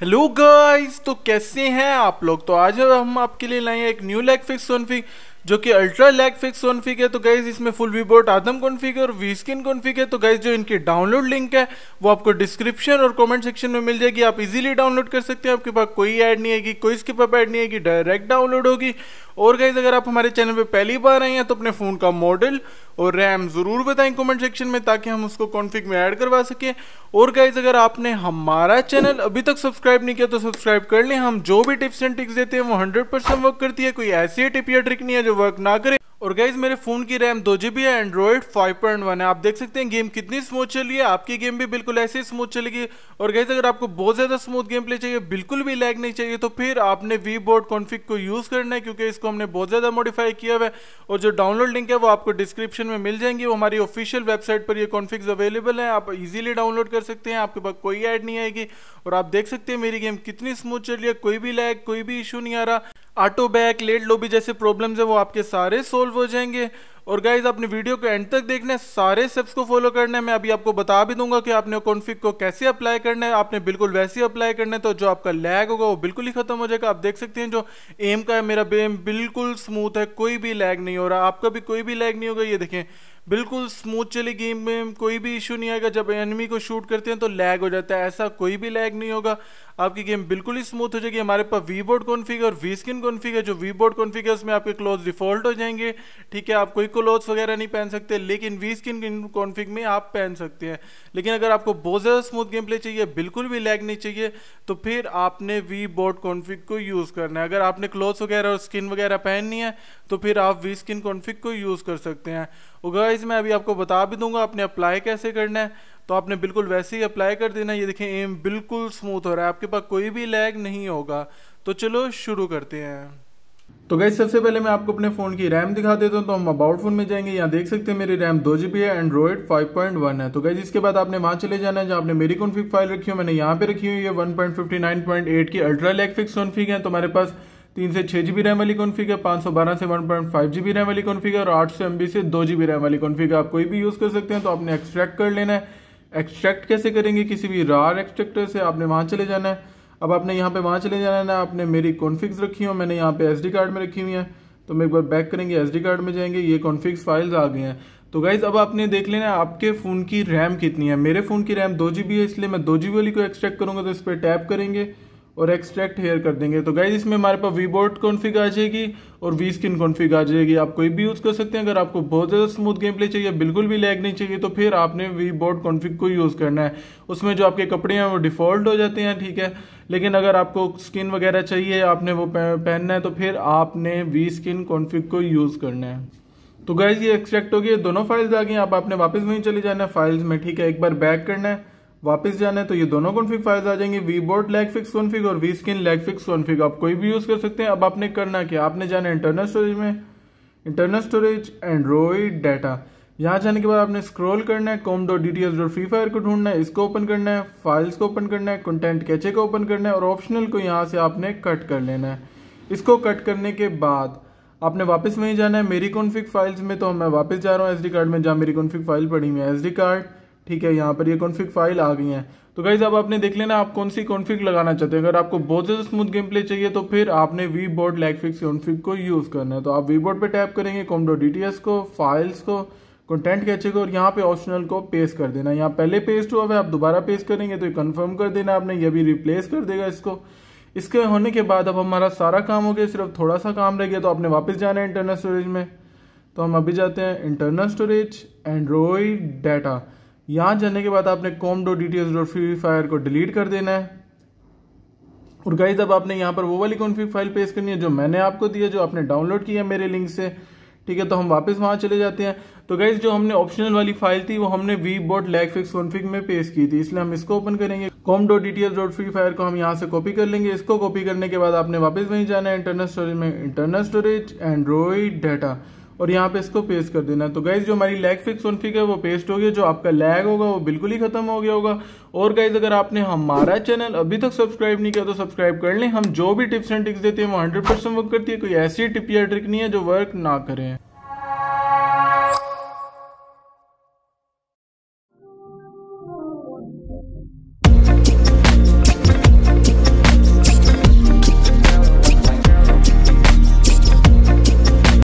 hello guys तो कैसे हैं आप लोग तो आज हम आपके लिए लाए हैं एक न्यू लेग फिक्स कॉन्फिग जो कि अल्ट्रा लेग फिक्स कॉन्फिग है तो गाइज इसमें फुल वीबोर्ड आदम कॉन्फिग और वी स्किन कॉन्फिग है तो गाइज जो इनकी डाउनलोड लिंक है वो आपको डिस्क्रिप्शन और कमेंट सेक्शन में मिल जाएगी आप इजीली डाउनलोड कर सकते हैं आपके पास कोई ऐड नहीं आएगी कोई स्किप ऐड नहीं आएगी डायरेक्ट डाउनलोड होगी और गाइज अगर आप हमारे चैनल पे पहली बार आए हैं तो अपने फ़ोन का मॉडल और रैम ज़रूर बताएं कमेंट सेक्शन में ताकि हम उसको कॉन्फ़िग में ऐड करवा सकें और गाइज अगर आपने हमारा चैनल अभी तक सब्सक्राइब नहीं किया तो सब्सक्राइब कर लें हम जो भी टिप्स एंड ट्रिक्स देते हैं वो हंड्रेड वर्क करती है कोई ऐसी टिप या ट्रिक नहीं है जो वर्क ना करे और गाइज मेरे फ़ोन की रैम दो जी है एंड्रॉयड 5.1 है आप देख सकते हैं गेम कितनी स्मूथ चली है आपकी गेम भी बिल्कुल ऐसे ही स्मूथ चलेगी और गाइज अगर आपको बहुत ज़्यादा स्मूथ गेम प्ले चाहिए बिल्कुल भी लैग नहीं चाहिए तो फिर आपने वी बोर्ड कॉन्फिक को यूज़ करना है क्योंकि इसको हमने बहुत ज़्यादा मॉडिफाई किया हुआ है और जो डाउनलोड लिंक है वो आपको डिस्क्रिप्शन में मिल जाएंगी वो हमारी ऑफिशियल वेबसाइट पर यह कॉन्फिक्स अवेलेबल है आप इजिली डाउनलोड कर सकते हैं आपके पास कोई ऐड नहीं आएगी और आप देख सकते हैं मेरी गेम कितनी स्मूथ चल रही है कोई भी लैग कोई भी इशू नहीं आ रहा ऑटो बैक लेट लोबी जैसे प्रॉब्लम है वो आपके सारे सोल्व इन्वॉल्व हो जाएंगे और गाइज आपने वीडियो को एंड तक देखना है सारे स्टेप्स को फॉलो करने मैं अभी आपको बता भी दूंगा कि आपने कॉन्फिक को कैसे अप्लाई करना है आपने बिल्कुल वैसे अप्लाई करना है तो जो आपका लैग होगा वो बिल्कुल ही खत्म हो जाएगा आप देख सकते हैं जो एम का है मेरा बेम बिल्कुल स्मूथ है कोई भी लैग नहीं हो रहा आपका भी कोई भी लैग नहीं होगा ये देखें बिल्कुल स्मूथ चली गेम में कोई भी इशू नहीं आएगा जब एनिमी को शूट करते हैं तो लैग हो जाता है ऐसा कोई भी लैग नहीं होगा आपकी गेम बिल्कुल ही स्मूथ हो जाएगी हमारे पास वी बोर्ड कॉन्फिग और वी स्किन कॉन्फिग है जो वी बोर्ड कॉन्फिग है उसमें आपके क्लोथ डिफॉल्ट हो जाएंगे ठीक है आप कोई क्लोथ वगैरह नहीं पहन सकते लेकिन वी स्किन कॉन्फिग में आप पहन सकते हैं लेकिन अगर आपको बहुत ज़्यादा स्मूथ गेम प्ले चाहिए बिल्कुल भी लैग नहीं चाहिए तो फिर आपने वी बोर्ड कॉन्फिग को यूज़ करना है अगर आपने क्लोथ्स वगैरह और स्किन वगैरह पहननी है तो फिर आप वी स्किन कॉन्फिग को यूज़ कर सकते हैं उगा मैं अभी आपको बता भी दूंगा आपने अप्लाई कैसे करना है तो आपने बिल्कुल वैसे ही अप्लाई कर देना ये देखें एम बिल्कुल स्मूथ हो रहा है आपके पास कोई भी लैग नहीं होगा तो चलो शुरू करते हैं तो गई सबसे पहले मैं आपको अपने फ़ोन की रैम दिखा देता हूँ तो हम अबाउट फोन में जाएंगे यहाँ देख सकते हैं मेरी रैम दो जी है पॉइंट 5.1 है तो गई इसके बाद आपने वहाँ चले जाना है जहाँ आपने मेरी कॉन्फिक फाइल रखी हो मैंने यहाँ पे रखी हुई है एट की अल्ट्रा लैग फिक्स कॉन्फिक है तो हमारे पास तीन से छह जीबी रैम वाली कॉन्फिग है पांच सौ बारह से one point five GB RAM वाली कॉन्फिग है और आठ सौ एम से दो जी रैम वाली कॉन्फिग है आप कोई भी यूज़ कर सकते हैं तो आपने एक्सट्रैक्ट कर लेना है एक्सट्रैक्ट कैसे करेंगे किसी भी रार एक्सट्रैक्टर से आपने वहाँ चले जाना है अब आपने यहाँ पे वहाँ चले जाना है ना आपने मेरी कॉन्फ़िक्स रखी हो मैंने यहाँ पे एसडी कार्ड में रखी हुई है तो मैं एक बार बैक करेंगे एसडी कार्ड में जाएंगे ये कॉन्फ़िक्स फाइल्स आ गए हैं तो गाइज अब आपने देख लेना आपके फ़ोन की रैम कितनी है मेरे फ़ोन की रैम दो है इसलिए मैं दो वाली को एक्सट्रैक्ट करूँगा तो इस पर टैप करेंगे और एक्सट्रैक्ट हेयर कर देंगे तो गाइज इसमें हमारे पास वीबोर्ड कॉन्फ़िग आ जाएगी और वी स्किन कॉन्फिग आ जाएगी आप कोई भी यूज़ कर सकते हैं अगर आपको बहुत ज़्यादा स्मूथ गेम प्ले चाहिए बिल्कुल भी लैग नहीं चाहिए तो फिर आपने वी बोर्ड कॉन्फिग को यूज़ करना है उसमें जो आपके कपड़े हैं वो डिफ़ॉल्ट हो जाते हैं ठीक है लेकिन अगर आपको स्किन वगैरह चाहिए आपने वो पहनना है तो फिर आपने वी स्किन कॉन्फिग को यूज़ करना है तो गाइज ये एक्सट्रैक्ट हो गई दोनों फाइल्स आ गई आप आपने वापस वहीं चले जाना है फाइल्स में ठीक है एक बार बैक करना है वापस जाना है तो ये दोनों कॉन्फ़िग फाइल्स आ जाएंगे V board lag fix config और V skin lag fix config आप कोई भी यूज़ कर सकते हैं अब आपने करना क्या आपने जाना है इंटरनल स्टोरेज में इंटरनल स्टोरेज एंड्रॉइड डाटा यहाँ जाने के बाद आपने स्क्रॉल करना है com dot D T dot free fire को ढूंढना है इसको ओपन करना है फाइल्स को ओपन करना है कंटेंट कैचे को ओपन करना है और ऑप्शनल को यहाँ से आपने कट कर लेना है इसको कट करने के बाद आपने वापस वहीं जाना है मेरी कॉन्फ़िग फाइल्स में तो मैं वापस जा रहा हूँ एसडी कार्ड में जहाँ मेरी कॉन्फ़िग फाइल पड़ी हुई है एसडी कार्ड ठीक है यहाँ पर ये कॉन्फ़िग फाइल आ गई है तो गाइज अब आपने देख लेना आप कौन सी कॉन्फ़िग लगाना चाहते हैं अगर आपको बहुत ज़्यादा स्मूथ गेम प्ले चाहिए तो फिर आपने वी बोर्ड लैगफिक्स कॉन्फ़िग को यूज़ करना है तो आप वी बोर्ड पर टैप करेंगे कॉम्डो डी को फाइल्स को कंटेंट कैचे को और यहाँ पे ऑप्शनल को पेस्ट कर देना यहाँ पहले पेस्ट हुआ है आप दोबारा पेस्ट करेंगे तो कंफर्म कर देना आपने ये भी रिप्लेस कर देगा इसको इसके होने के बाद अब हमारा सारा काम हो गया सिर्फ थोड़ा सा काम रह गया तो आपने वापस जाना है इंटरनल स्टोरेज में तो हम अभी जाते हैं इंटरनल स्टोरेज एंड्रॉइड डाटा यहां जाने के बाद आपने com dot D dot free fire को डिलीट कर देना है और गाइज अब आपने यहां पर वो वाली कॉन्फ़िग फाइल पेश करनी है जो मैंने आपको दिया जो आपने डाउनलोड किया मेरे लिंक से ठीक है तो हम वापस वहां चले जाते हैं तो गाइज जो हमने ऑप्शनल वाली फाइल थी वो हमने V board lag fix config में पेश की थी इसलिए हम इसको ओपन करेंगे com dot details dot free fire को हम यहाँ से कॉपी कर लेंगे इसको कॉपी करने के बाद आपने वापस वहीं जाना है इंटरनल स्टोरेज में इंटरनल स्टोरेज एंड्रॉइड डाटा और यहाँ पे इसको पेस्ट कर देना तो गाइज जो हमारी लैग फिक्स फिक है वो पेस्ट होगी जो आपका लैग होगा वो बिल्कुल ही खत्म हो गया होगा और गाइज अगर आपने हमारा चैनल अभी तक सब्सक्राइब नहीं किया तो सब्सक्राइब कर लें हम जो भी टिप्स एंड ट्रिक्स देते हैं वो हंड्रेड परसेंट वर्क करती है कोई ऐसी टिप या ट्रिक नहीं है जो वर्क ना करें